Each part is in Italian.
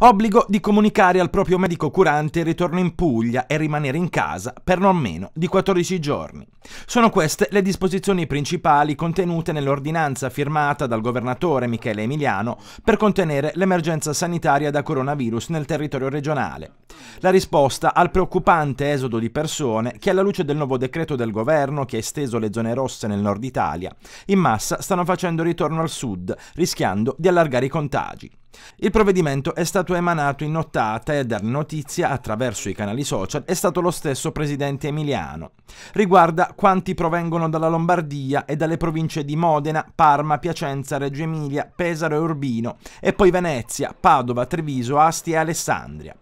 obbligo di comunicare al proprio medico curante il ritorno in Puglia e rimanere in casa per non meno di 14 giorni. Sono queste le disposizioni principali contenute nell'ordinanza firmata dal governatore Michele Emiliano per contenere l'emergenza sanitaria da coronavirus nel territorio regionale. La risposta al preoccupante esodo di persone che alla luce del nuovo decreto del governo che ha esteso le zone rosse nel nord Italia, in massa stanno facendo ritorno al sud, rischiando di allargare i contagi. Il provvedimento è stato emanato in nottata e a dar notizia attraverso i canali social è stato lo stesso presidente Emiliano. Riguarda quanti provengono dalla Lombardia e dalle province di Modena, Parma, Piacenza, Reggio Emilia, Pesaro e Urbino e poi Venezia, Padova, Treviso, Asti e Alessandria.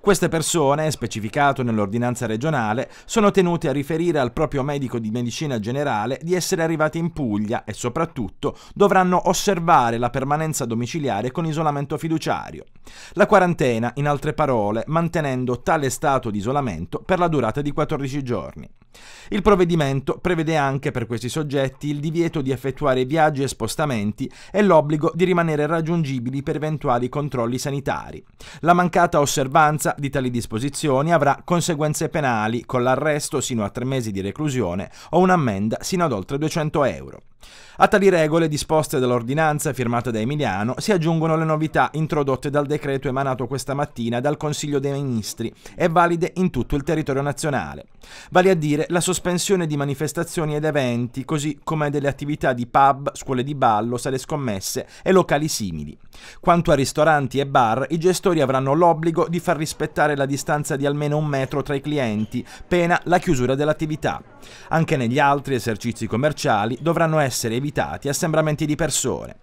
Queste persone, specificato nell'ordinanza regionale, sono tenute a riferire al proprio medico di medicina generale di essere arrivate in Puglia e soprattutto dovranno osservare la permanenza domiciliare con isolamento isolamento fiduciario. La quarantena, in altre parole, mantenendo tale stato di isolamento per la durata di 14 giorni. Il provvedimento prevede anche per questi soggetti il divieto di effettuare viaggi e spostamenti e l'obbligo di rimanere raggiungibili per eventuali controlli sanitari. La mancata osservanza di tali disposizioni avrà conseguenze penali con l'arresto sino a tre mesi di reclusione o un'ammenda sino ad oltre 200 euro. A tali regole, disposte dall'ordinanza firmata da Emiliano, si aggiungono le novità introdotte dal decreto emanato questa mattina dal Consiglio dei Ministri e valide in tutto il territorio nazionale, vale a dire la sospensione di manifestazioni ed eventi, così come delle attività di pub, scuole di ballo, sale scommesse e locali simili. Quanto a ristoranti e bar, i gestori avranno l'obbligo di far rispettare la distanza di almeno un metro tra i clienti, pena la chiusura dell'attività. Anche negli altri esercizi commerciali dovranno essere essere evitati assembramenti di persone.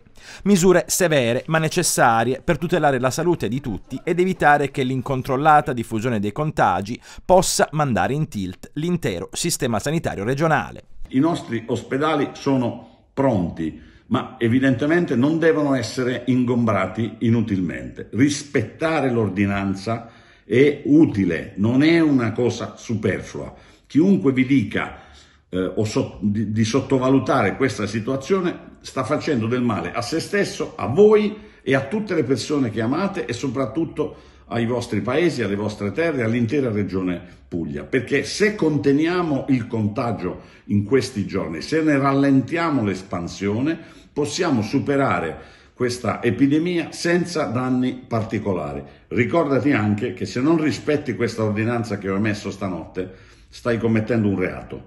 Misure severe ma necessarie per tutelare la salute di tutti ed evitare che l'incontrollata diffusione dei contagi possa mandare in tilt l'intero sistema sanitario regionale. I nostri ospedali sono pronti, ma evidentemente non devono essere ingombrati inutilmente. Rispettare l'ordinanza è utile, non è una cosa superflua. Chiunque vi dica eh, o so, di, di sottovalutare questa situazione sta facendo del male a se stesso, a voi e a tutte le persone che amate e soprattutto ai vostri paesi, alle vostre terre, all'intera regione Puglia. Perché se conteniamo il contagio in questi giorni, se ne rallentiamo l'espansione, possiamo superare questa epidemia senza danni particolari. Ricordati anche che se non rispetti questa ordinanza che ho emesso stanotte, stai commettendo un reato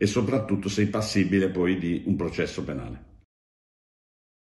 e soprattutto sei passibile poi di un processo penale.